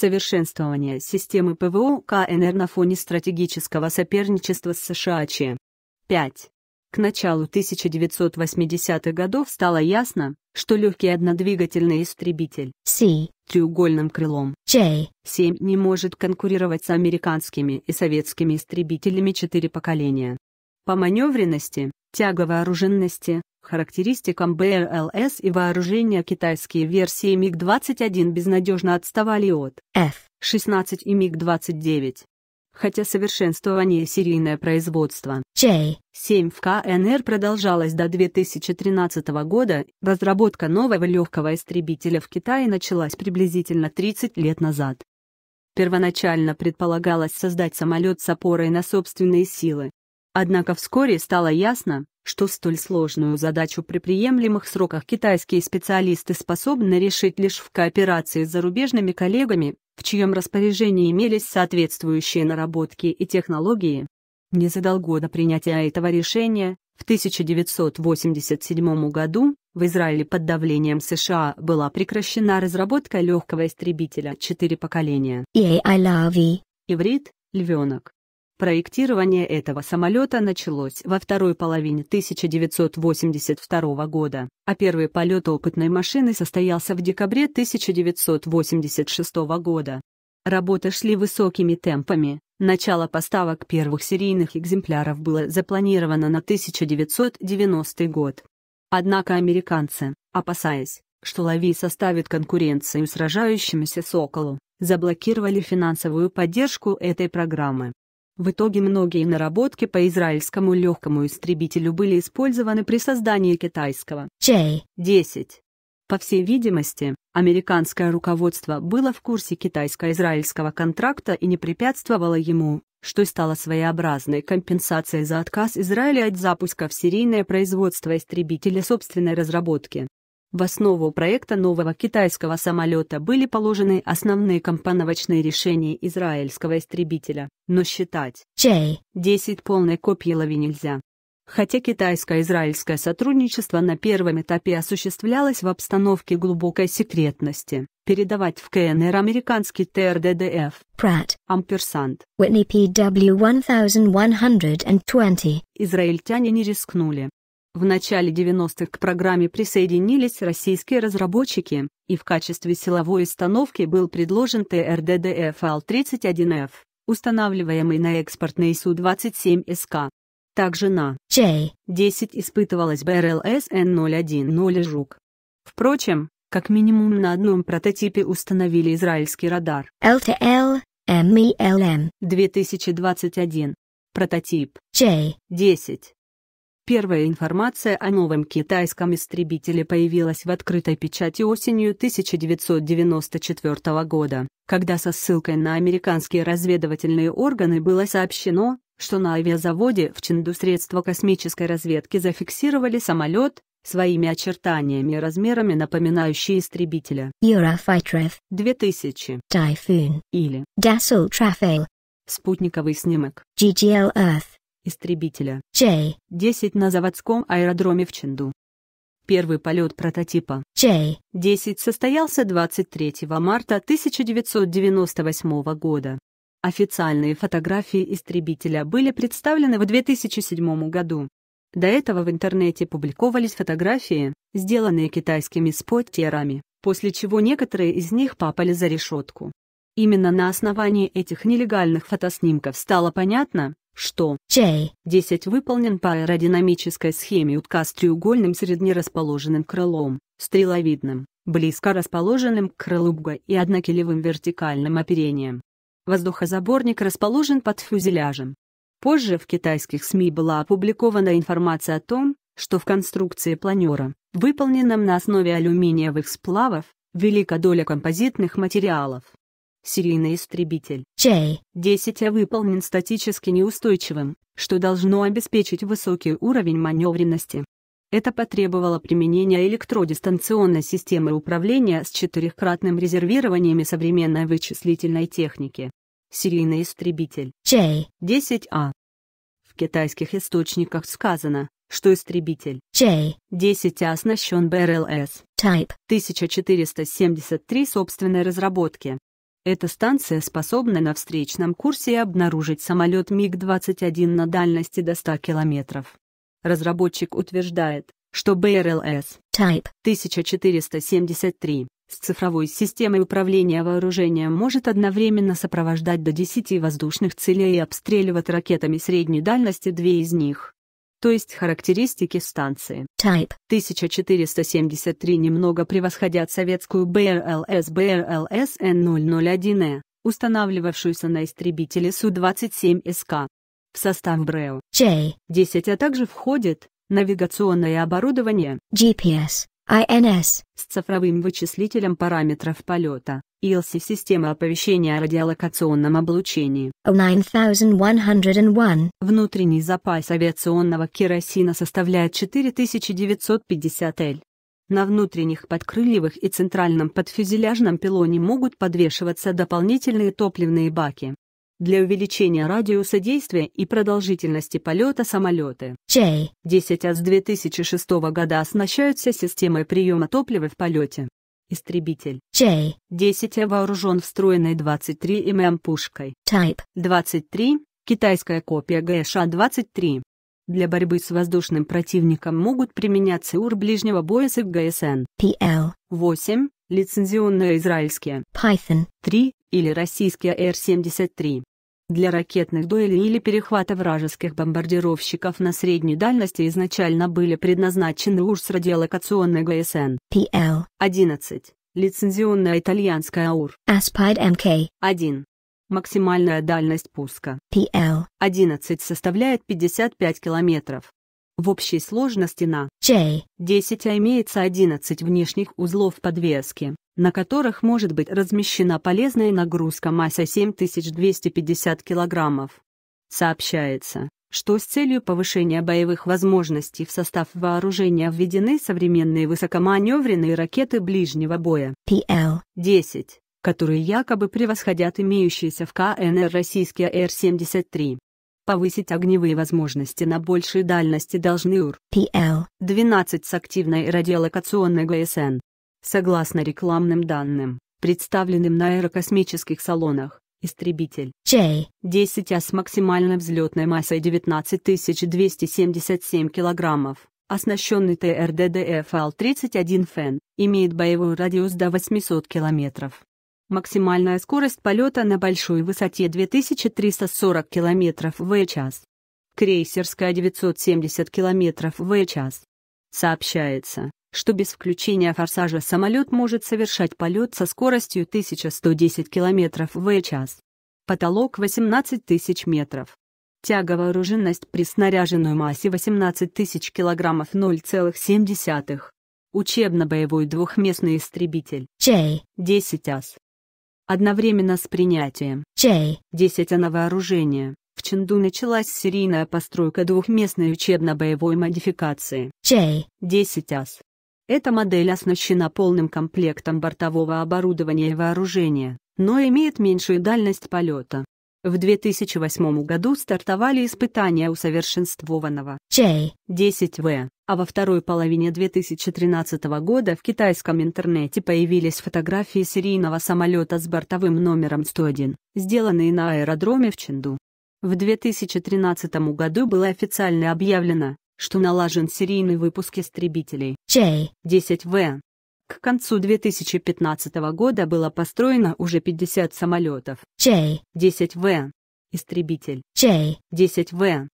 Совершенствование системы ПВО КНР на фоне стратегического соперничества с США Ч. 5. К началу 1980-х годов стало ясно, что легкий однодвигательный истребитель С треугольным крылом J-7 не может конкурировать с американскими и советскими истребителями четыре поколения. По маневренности, тяговой тяговооруженности, характеристикам БРЛС и вооружения китайские версии МиГ-21 безнадежно отставали от F-16 и МиГ-29. Хотя совершенствование серийное производство J-7 в КНР продолжалось до 2013 года, разработка нового легкого истребителя в Китае началась приблизительно 30 лет назад. Первоначально предполагалось создать самолет с опорой на собственные силы. Однако вскоре стало ясно, что столь сложную задачу при приемлемых сроках китайские специалисты способны решить лишь в кооперации с зарубежными коллегами, в чьем распоряжении имелись соответствующие наработки и технологии. Незадолго до принятия этого решения, в 1987 году в Израиле под давлением США была прекращена разработка легкого истребителя «Четыре поколения» EALAV. Иврит, львенок. Проектирование этого самолета началось во второй половине 1982 года, а первый полет опытной машины состоялся в декабре 1986 года. Работы шли высокими темпами. Начало поставок первых серийных экземпляров было запланировано на 1990 год. Однако американцы, опасаясь, что Лави составит конкуренцию сражающемуся «Соколу», заблокировали финансовую поддержку этой программы. В итоге многие наработки по израильскому легкому истребителю были использованы при создании китайского J-10. По всей видимости, американское руководство было в курсе китайско-израильского контракта и не препятствовало ему, что стало своеобразной компенсацией за отказ Израиля от запуска в серийное производство истребителя собственной разработки. В основу проекта нового китайского самолета были положены основные компоновочные решения израильского истребителя, но считать J-10 полной копии лави нельзя. Хотя китайско-израильское сотрудничество на первом этапе осуществлялось в обстановке глубокой секретности, передавать в КНР американский ТРДДФ Pratt, Амперсант, Whitney PW1120. Израильтяне не рискнули. В начале 90-х к программе присоединились российские разработчики, и в качестве силовой установки был предложен ТРДДФЛ-31Ф, устанавливаемый на экспортный Су-27СК. Также на J-10 испытывалась БРЛС Н-010 «Жук». Впрочем, как минимум на одном прототипе установили израильский радар. LTL MELM 2021. Прототип J-10 Первая информация о новом китайском истребителе появилась в открытой печати осенью 1994 года, когда со ссылкой на американские разведывательные органы было сообщено, что на авиазаводе в Чинду средства космической разведки зафиксировали самолет, своими очертаниями и размерами напоминающие истребителя. Eurofighter 2000 Typhoon или Dassault Rafale. Спутниковый снимок. GGL Earth истребителя J-10 на заводском аэродроме в Ченду. Первый полет прототипа J-10 состоялся 23 марта 1998 года. Официальные фотографии истребителя были представлены в 2007 году. До этого в интернете публиковались фотографии, сделанные китайскими споттерами, после чего некоторые из них попали за решетку. Именно на основании этих нелегальных фотоснимков стало понятно, что J10 выполнен по аэродинамической схеме утка с треугольным среднерасположенным крылом, стреловидным, близко расположенным к крылу бга и однокилевым вертикальным оперением. Воздухозаборник расположен под фюзеляжем. Позже в китайских СМИ была опубликована информация о том, что в конструкции планера, выполненном на основе алюминиевых сплавов, велика доля композитных материалов серийный истребитель J-10 а выполнен статически неустойчивым, что должно обеспечить высокий уровень маневренности. Это потребовало применения электродистанционной системы управления с четырехкратным резервированием и современной вычислительной техники. Серийный истребитель j 10 а В китайских источниках сказано, что истребитель J-10 а оснащен БРЛС Type 1473 собственной разработки. Эта станция способна на встречном курсе обнаружить самолет МиГ-21 на дальности до 100 километров. Разработчик утверждает, что БРЛС Type 1473 с цифровой системой управления вооружением может одновременно сопровождать до 10 воздушных целей и обстреливать ракетами средней дальности две из них то есть характеристики станции. Type 1473 немного превосходят советскую БРЛС БРЛС Н001Э, устанавливавшуюся на истребителе Су-27СК. В состав БРЭО J-10, а также входит навигационное оборудование GPS, INS с цифровым вычислителем параметров полета, Илси система оповещения о радиолокационном облучении. 9101. Внутренний запас авиационного керосина составляет 4950 л. На внутренних подкрыльевых и центральном подфюзеляжном пилоне могут подвешиваться дополнительные топливные баки. Для увеличения радиуса действия и продолжительности полета самолеты J. 10 с 2006 года оснащаются системой приема топлива в полете. Истребитель. J. 10 вооружен встроенной 23 мм пушкой. Type. 23. Китайская копия ГШ-23. Для борьбы с воздушным противником могут применяться УР ближнего боя с ГСН. PL. 8. Лицензионные израильские. Python. 3. Или российские Р-73 для ракетных дуэлей или перехвата вражеских бомбардировщиков на средней дальности изначально были предназначены УРС радиолокационной ГСН PL-11, лицензионная итальянская аур Aspide MK-1. Максимальная дальность пуска PL-11 составляет 55 километров. В общей сложности на J10 а имеется 11 внешних узлов подвески на которых может быть размещена полезная нагрузка массой 7250 кг. Сообщается, что с целью повышения боевых возможностей в состав вооружения введены современные высокоманевренные ракеты ближнего боя PL-10, которые якобы превосходят имеющиеся в КНР российские Р-73. Повысить огневые возможности на большей дальности должны УР PL-12 с активной радиолокационной ГСН. Согласно рекламным данным, представленным на аэрокосмических салонах, истребитель J-10А с максимальной взлетной массой 19 277 кг, оснащенный ТРДДФЛ-31 Фен, имеет боевой радиус до 800 км. Максимальная скорость полета на большой высоте 2340 км в час. Крейсерская 970 км в час. Сообщается, что без включения форсажа самолет может совершать полет со скоростью 1110 км в час. Потолок 18 тысяч метров. вооруженность при снаряженной массе 18 тысяч килограммов 0,7. Учебно-боевой двухместный истребитель j 10 AS. Одновременно с принятием J-10А на вооружение в Ченду началась серийная постройка двухместной учебно-боевой модификации j 10 AS. Эта модель оснащена полным комплектом бортового оборудования и вооружения, но имеет меньшую дальность полета. В 2008 году стартовали испытания усовершенствованного J-10V, а во второй половине 2013 года в китайском интернете появились фотографии серийного самолета с бортовым номером 101, сделанные на аэродроме в Ченду. В 2013 году было официально объявлено, что налажен серийный выпуск истребителей j 10 v К концу 2015 года было построено уже 50 самолетов j 10 v Истребитель j 10 v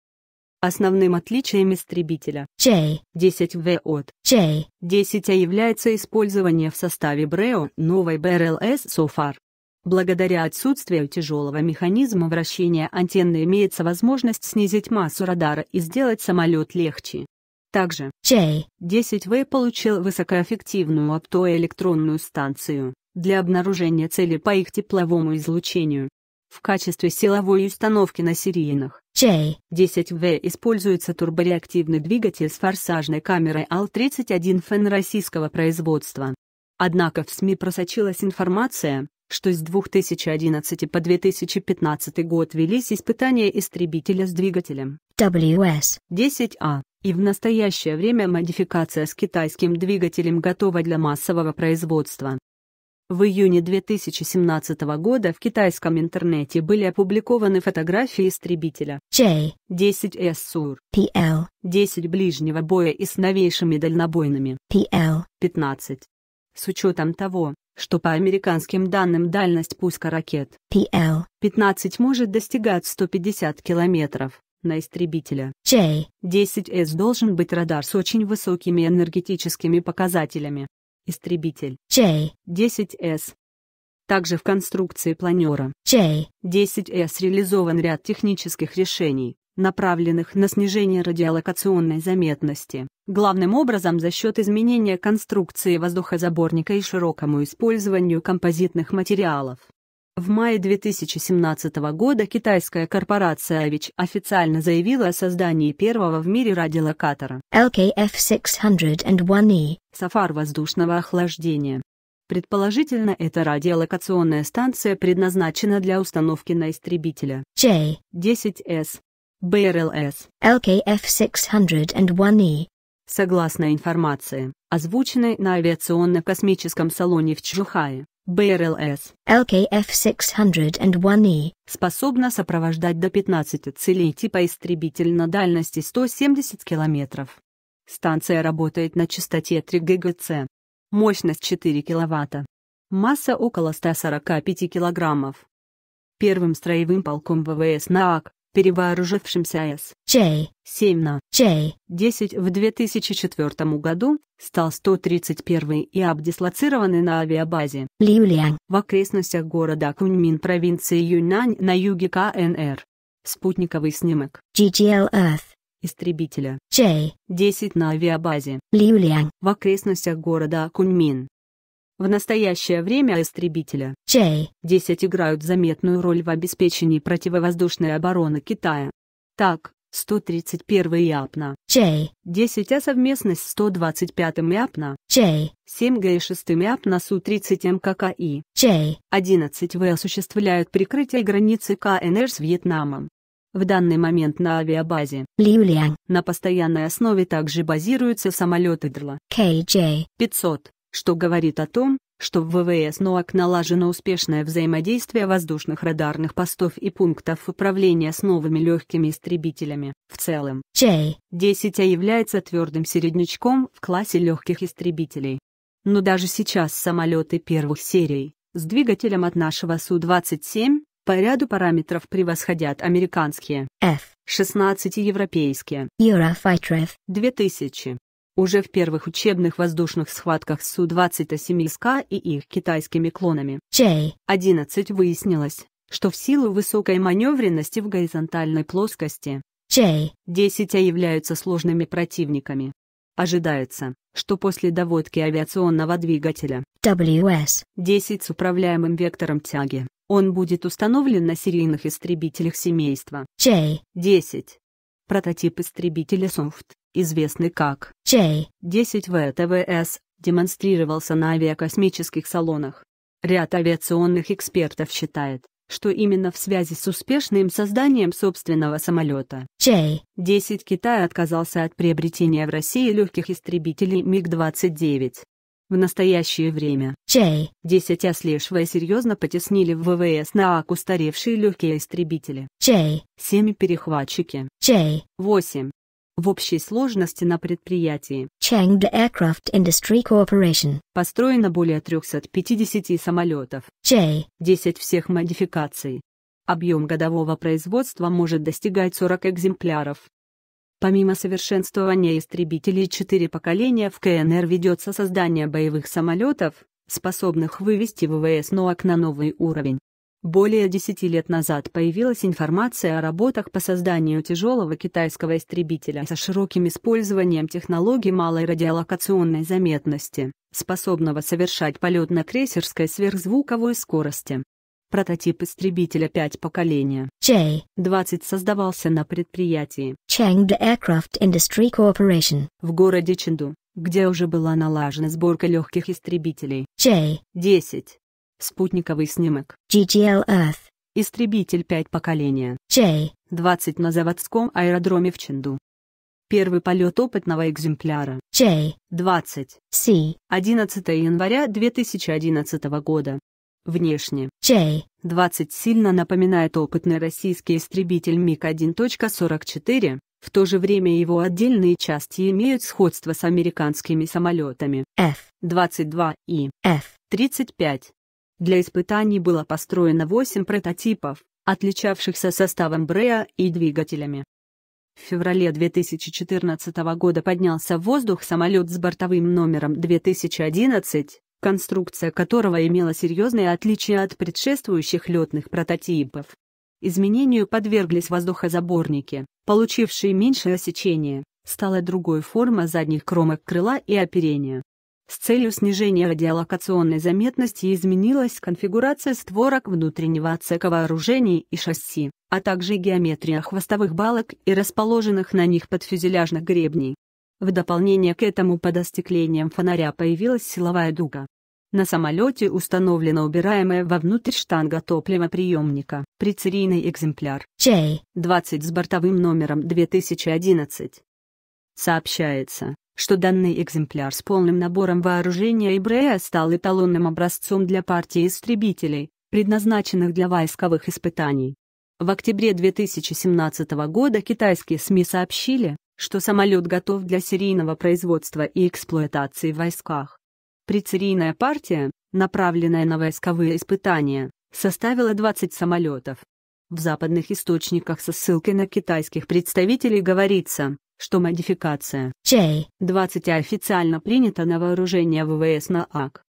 Основным отличием истребителя j 10 v от j 10 a является использование в составе Брео новой БРЛС «Софар». Благодаря отсутствию тяжелого механизма вращения антенны имеется возможность снизить массу радара и сделать самолет легче. Также J-10V получил высокоэффективную оптоэлектронную станцию для обнаружения цели по их тепловому излучению. В качестве силовой установки на серийных J-10V используется турбореактивный двигатель с форсажной камерой АЛ-31 фен российского производства. Однако в СМИ просочилась информация, что с 2011 по 2015 год велись испытания истребителя с двигателем WS-10A, а. и в настоящее время модификация с китайским двигателем готова для массового производства. В июне 2017 года в китайском интернете были опубликованы фотографии истребителя J-10S Sur PL-10 ближнего боя и с новейшими дальнобойными PL-15. С учетом того, что по американским данным дальность пуска ракет PL 15 может достигать 150 километров на истребителя. J. 10S должен быть радар с очень высокими энергетическими показателями. Истребитель. J. 10S. Также в конструкции планера J. 10S реализован ряд технических решений, направленных на снижение радиолокационной заметности, главным образом за счет изменения конструкции воздухозаборника и широкому использованию композитных материалов. В мае 2017 года китайская корпорация Avic официально заявила о создании первого в мире радиолокатора LKF-601E e. Сафар воздушного охлаждения. Предположительно, эта радиолокационная станция предназначена для установки на истребителя J-10S БРЛС LKF-601E. E. Согласно информации, озвученной на авиационно-космическом салоне в Чжухае, БРЛС LKF-601E e способна сопровождать до 15 целей типа истребитель на дальности 170 км. Станция работает на частоте 3 ГГц. Мощность 4 кВт. Масса около 145 кг. Первым строевым полком ВВС НААК перевооружившимся С-7 на J-10 в 2004 году, стал 131 и обдислоцированный на авиабазе Лиулиан в окрестностях города Куньмин провинции Юньнань на юге КНР. Спутниковый снимок GGLF истребителя J-10 на авиабазе Лиулиан в окрестностях города Куньмин в настоящее время истребителя J-10 играют заметную роль в обеспечении противовоздушной обороны Китая. Так, 131 Япна J-10А совместно с 125-м Япна J-7Г и 6-м Япна Су-30 МККИ J-11В осуществляют прикрытие границы КНР с Вьетнамом. В данный момент на авиабазе Ливлянь на постоянной основе также базируются самолеты ДРЛА КЖ-500, что говорит о том, что в ВВС НОАК налажено успешное взаимодействие воздушных радарных постов и пунктов управления с новыми легкими истребителями. В целом, J-10А является твердым середнячком в классе легких истребителей. Но даже сейчас самолеты первых серий с двигателем от нашего Су-27 по ряду параметров превосходят американские F-16 и европейские Eurofighter F-2000 уже в первых учебных воздушных схватках Су-27СК и их китайскими клонами. J-11 выяснилось, что в силу высокой маневренности в горизонтальной плоскости, J-10 являются сложными противниками. Ожидается, что после доводки авиационного двигателя WS-10 с управляемым вектором тяги, он будет установлен на серийных истребителях семейства J-10. Прототип истребителя Софт известный как J-10В ТВС, демонстрировался на авиакосмических салонах. Ряд авиационных экспертов считает, что именно в связи с успешным созданием собственного самолета J-10 Китай отказался от приобретения в России легких истребителей МиГ-29. В настоящее время J-10 Аслешва серьезно потеснили в ВВС на АК устаревшие легкие истребители J-7 перехватчики J-8 в общей сложности на предприятии Changde Aircraft Industry Corporation построено более 350 самолетов J. 10 всех модификаций. Объем годового производства может достигать 40 экземпляров. Помимо совершенствования истребителей четыре поколения в КНР ведется создание боевых самолетов, способных вывести ВВС НОАК на новый уровень. Более 10 лет назад появилась информация о работах по созданию тяжелого китайского истребителя со широким использованием технологий малой радиолокационной заметности, способного совершать полет на крейсерской сверхзвуковой скорости. Прототип истребителя 5 поколения J-20 создавался на предприятии Chengde Aircraft Industry Corporation в городе Ченду, где уже была налажена сборка легких истребителей J-10. Спутниковый снимок. GGLF. Истребитель 5 поколения. J. 20 на заводском аэродроме в Ченду. Первый полет опытного экземпляра. J. 20. C. 11 января 2011 года. Внешне. J. 20 сильно напоминает опытный российский истребитель МиГ-1.44, в то же время его отдельные части имеют сходство с американскими самолетами F-22 и F-35. Для испытаний было построено 8 прототипов, отличавшихся составом Брея и двигателями. В феврале 2014 года поднялся в воздух самолет с бортовым номером 2011, конструкция которого имела серьезные отличия от предшествующих летных прототипов. Изменению подверглись воздухозаборники, получившие меньшее сечение, стала другой форма задних кромок крыла и оперения. С целью снижения радиолокационной заметности изменилась конфигурация створок внутреннего отсека вооружений и шасси, а также геометрия хвостовых балок и расположенных на них подфюзеляжных гребней. В дополнение к этому под остеклением фонаря появилась силовая дуга. На самолете установлена убираемая вовнутрь штанга топливоприемника, прицерийный экземпляр J20 с бортовым номером 2011. Сообщается, что данный экземпляр с полным набором вооружения и Брея стал эталонным образцом для партии истребителей, предназначенных для войсковых испытаний. В октябре 2017 года китайские СМИ сообщили, что самолет готов для серийного производства и эксплуатации в войсках. Прицерийная партия, направленная на войсковые испытания, составила 20 самолетов. В западных источниках со ссылкой на китайских представителей говорится, что модификация J-20 а официально принята на вооружение ВВС на АК.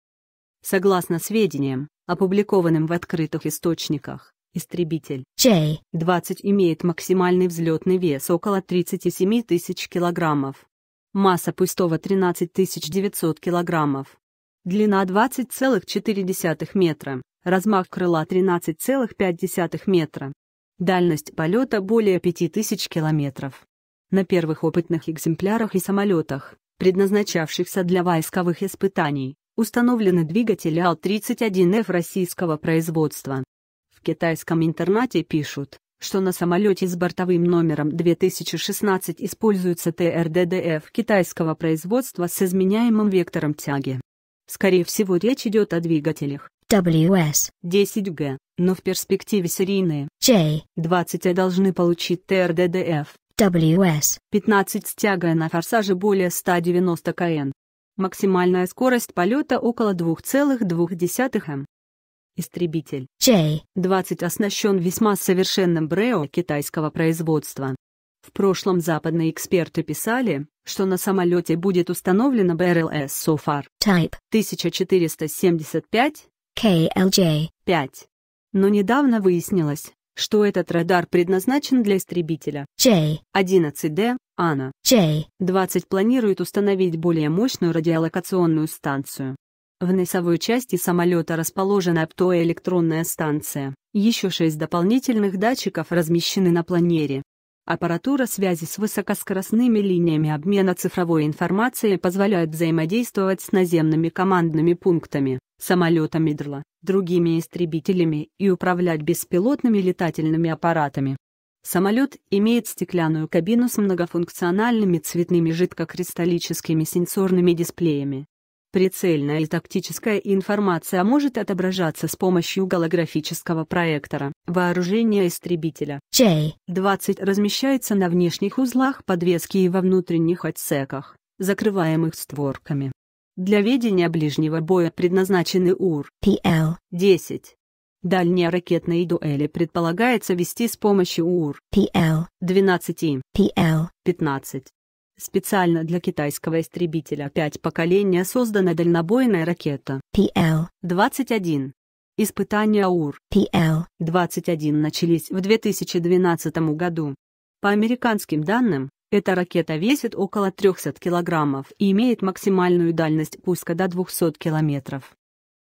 Согласно сведениям, опубликованным в открытых источниках, истребитель J-20 имеет максимальный взлетный вес около 37 тысяч килограммов. Масса пустого 13 900 килограммов. Длина 20,4 метра, размах крыла 13,5 метра. Дальность полета более 5000 километров на первых опытных экземплярах и самолетах, предназначавшихся для войсковых испытаний, установлены двигатели Ал-31Ф российского производства. В китайском интернате пишут, что на самолете с бортовым номером 2016 используется ТРДДФ китайского производства с изменяемым вектором тяги. Скорее всего речь идет о двигателях WS-10G, но в перспективе серийные J-20 должны получить ТРДДФ. WS 15 стягая на форсаже более 190 кн. Максимальная скорость полета около 2,2 м. Истребитель J-20 оснащен весьма совершенным Брео китайского производства. В прошлом западные эксперты писали, что на самолете будет установлена БРЛС Софар Type 1475 KLJ 5. Но недавно выяснилось, что этот радар предназначен для истребителя. J-11D Анна J-20 планирует установить более мощную радиолокационную станцию. В носовой части самолета расположена оптоэлектронная станция. Еще шесть дополнительных датчиков размещены на планере. Аппаратура связи с высокоскоростными линиями обмена цифровой информацией позволяет взаимодействовать с наземными командными пунктами, самолета Мидла, другими истребителями и управлять беспилотными летательными аппаратами. Самолет имеет стеклянную кабину с многофункциональными цветными жидкокристаллическими сенсорными дисплеями. Прицельная и тактическая информация может отображаться с помощью голографического проектора. Вооружение истребителя J-20 размещается на внешних узлах подвески и во внутренних отсеках, закрываемых створками. Для ведения ближнего боя предназначены УР PL-10. Дальние ракетные дуэли предполагается вести с помощью УР PL-12 и PL-15. Специально для китайского истребителя 5 поколения создана дальнобойная ракета PL-21. Испытания УР PL-21 начались в 2012 году. По американским данным, эта ракета весит около 300 килограммов и имеет максимальную дальность пуска до 200 километров.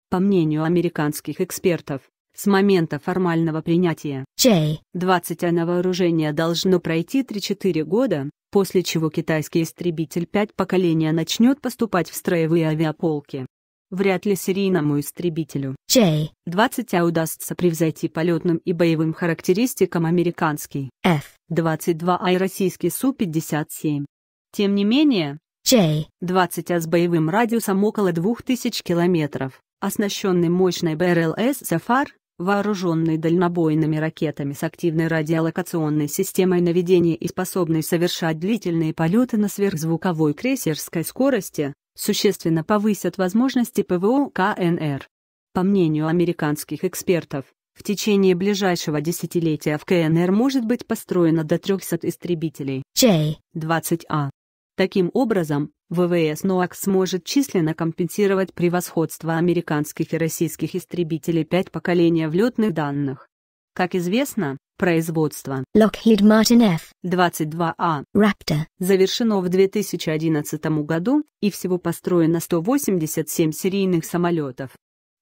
По мнению американских экспертов, с момента формального принятия J-20 на вооружение должно пройти 3-4 года, после чего китайский истребитель 5 поколения начнет поступать в строевые авиаполки. Вряд ли серийному истребителю j 20 а удастся превзойти полетным и боевым характеристикам американский F 22А и российский Су-57. Тем не менее, J-20А с боевым радиусом около 2000 км, оснащенный мощной БРЛС «Сафар», вооруженный дальнобойными ракетами с активной радиолокационной системой наведения и способный совершать длительные полеты на сверхзвуковой крейсерской скорости, существенно повысят возможности ПВО КНР. По мнению американских экспертов, в течение ближайшего десятилетия в КНР может быть построено до 300 истребителей j 20 a Таким образом, ВВС НОАК сможет численно компенсировать превосходство американских и российских истребителей пять поколения в летных данных. Как известно, производство Lockheed Martin F-22A а Raptor завершено в 2011 году и всего построено 187 серийных самолетов.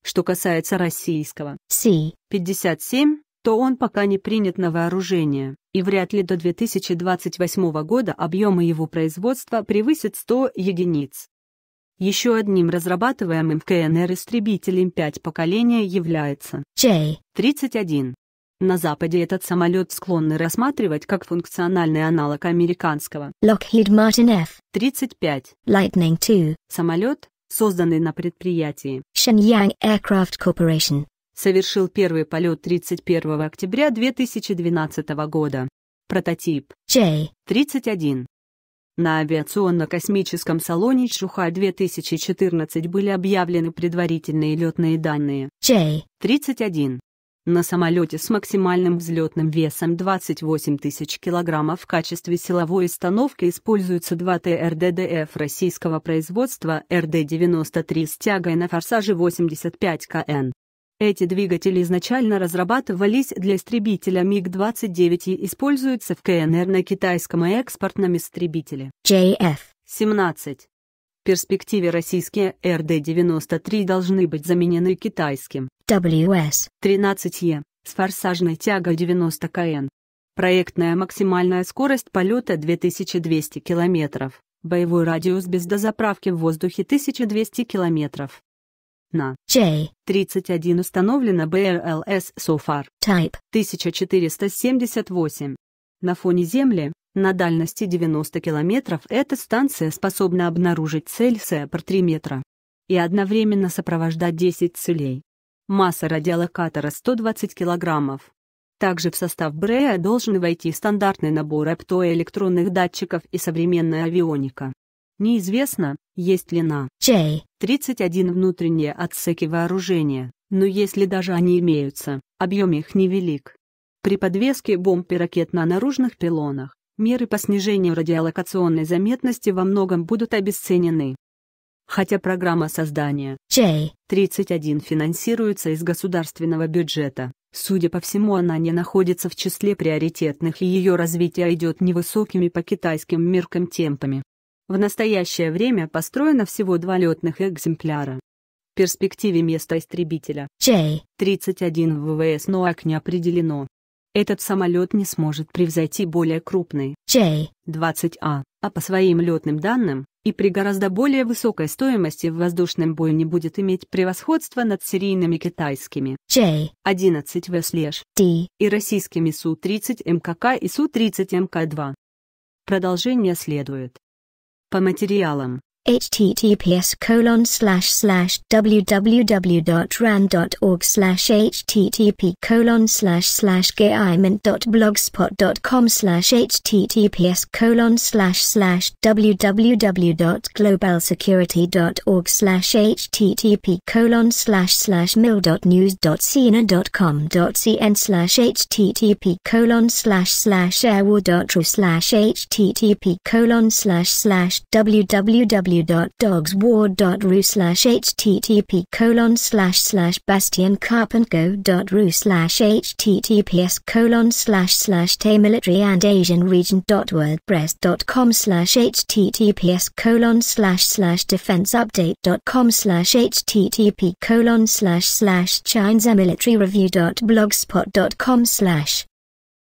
Что касается российского Си-57, то он пока не принят на вооружение, и вряд ли до 2028 года объемы его производства превысят 100 единиц. Еще одним разрабатываемым в КНР истребителем 5 поколения является J-31. На Западе этот самолет склонны рассматривать как функциональный аналог американского Lockheed Martin F-35 Lightning II. Самолет, созданный на предприятии Shenyang Aircraft Corporation, совершил первый полет 31 октября 2012 года. Прототип J-31. На авиационно-космическом салоне Чжуха 2014 были объявлены предварительные летные данные J-31 на самолете с максимальным взлетным весом 28 тысяч килограммов в качестве силовой установки используются два ТРДДФ российского производства РД-93 с тягой на форсаже 85 КН. Эти двигатели изначально разрабатывались для истребителя МиГ-29 и используются в КНР на китайском экспортном истребителе. JF-17 перспективе российские РД-93 должны быть заменены китайским WS-13E с форсажной тягой 90 кн. Проектная максимальная скорость полета 2200 км, боевой радиус без дозаправки в воздухе 1200 км. На J-31 установлена БРЛС Софар Type 1478. На фоне Земли, на дальности 90 километров эта станция способна обнаружить цель СЭПР 3 метра и одновременно сопровождать 10 целей. Масса радиолокатора 120 килограммов. Также в состав Брея э, должен войти стандартный набор оптоэлектронных датчиков и современная авионика. Неизвестно, есть ли на J-31 внутренние отсеки вооружения, но если даже они имеются, объем их невелик. При подвеске бомб и ракет на наружных пилонах меры по снижению радиолокационной заметности во многом будут обесценены. Хотя программа создания J31 финансируется из государственного бюджета, судя по всему она не находится в числе приоритетных и ее развитие идет невысокими по китайским меркам темпами. В настоящее время построено всего два летных экземпляра. В перспективе места истребителя J31 в ВВС НОАК не определено. Этот самолет не сможет превзойти более крупный j 20 a а по своим летным данным, и при гораздо более высокой стоимости в воздушном бою не будет иметь превосходства над серийными китайскими J-11В-D v и российскими Су-30МКК и Су-30МК-2. Продолжение следует. По материалам. https colon slash slash www.ran.org slash http colon slash slash gaiment.blogspot.com slash https colon slash slash www.globalsecurity.org slash http colon slash slash mil.news.cena.com.cn slash http colon slash slash airwar.ru slash http colon slash slash www www.dogsward.ru slash http colon slash slash bastioncarpentgo.ru slash https colon slash slash military and asian region.wordpress.com slash https colon slash slash defense update.com slash http colon slash slash chines military review.blogspot.com slash